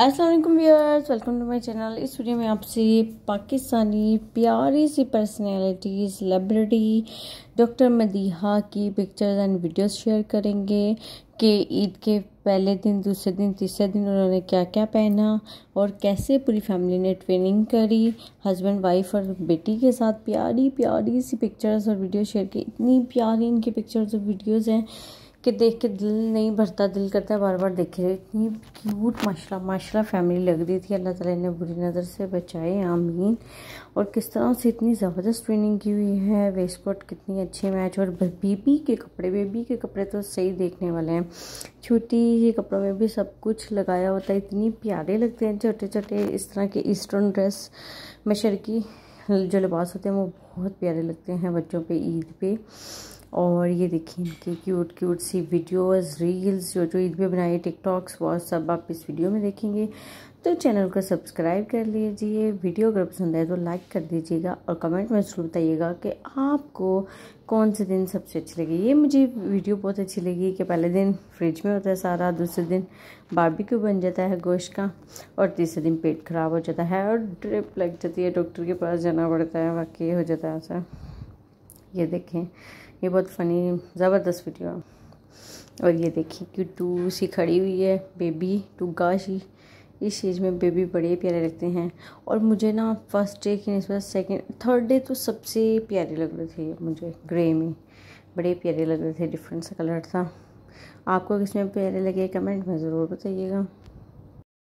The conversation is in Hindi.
Aslam viewers welcome to my channel इस वीडियो में आपसे पाकिस्तानी प्यारी सी पर्सनैलिटी सेलिब्रिटी डॉक्टर मदीहा की पिक्चर्स एंड वीडियोस शेयर करेंगे कि ईद के पहले दिन दूसरे दिन तीसरे दिन उन्होंने क्या क्या पहना और कैसे पूरी फैमिली ने ट्रेनिंग करी हस्बैंड वाइफ और बेटी के साथ प्यारी प्यारी सी पिक्चर्स और वीडियो शेयर की इतनी प्यारी इनकी पिक्चर्स और वीडियोज़ हैं कि देख के दिल नहीं भरता दिल करता है बार बार देखे इतनी क्यूट माशाल्लाह माशाल्लाह फैमिली लग रही थी अल्लाह ताला ने बुरी नज़र से बचाए आमीन और किस तरह से इतनी ज़बरदस्त ट्रेनिंग की हुई है वेस्टकोट कितनी अच्छी मैच और बेबी के कपड़े बेबी के कपड़े तो सही देखने वाले हैं छोटी ही कपड़ों में भी सब कुछ लगाया होता है इतनी प्यारे लगते हैं छोटे छोटे इस तरह के ईस्टर्न ड्रेस में जो लिबास होते हैं वो बहुत प्यारे लगते हैं बच्चों पर ईद पर और ये देखिए इनके क्यूट क्यूट सी वीडियोस रील्स जो जो ईद में बनाए टिकटॉक्स वॉच सब आप इस वीडियो में देखेंगे तो चैनल को सब्सक्राइब कर लीजिए वीडियो अगर पसंद आए तो लाइक कर दीजिएगा और कमेंट में जरूर बताइएगा कि आपको कौन से दिन सबसे अच्छी लगे ये मुझे वीडियो बहुत अच्छी लगी कि पहले दिन फ्रिज में होता है सारा दूसरे दिन बारबेक्यू बन जाता है गोश्त का और तीसरे दिन पेट ख़राब हो जाता है और ड्रिप लग जाती है डॉक्टर के पास जाना पड़ता है वाकई हो जाता है ऐसा ये देखें ये बहुत फ़नी ज़बरदस्त वीडियो है और ये देखिए कि टू सी खड़ी हुई है बेबी टू गाशी इस चीज़ में बेबी बड़े प्यारे लगते हैं और मुझे ना फर्स्ट डे की नस्बत सेकेंड थर्ड डे तो सबसे प्यारे लग रहे थे मुझे ग्रे में बड़े प्यारे लग रहे थे डिफरेंट सा कलर था आपको किसमें प्यारे लगे कमेंट में ज़रूर बताइएगा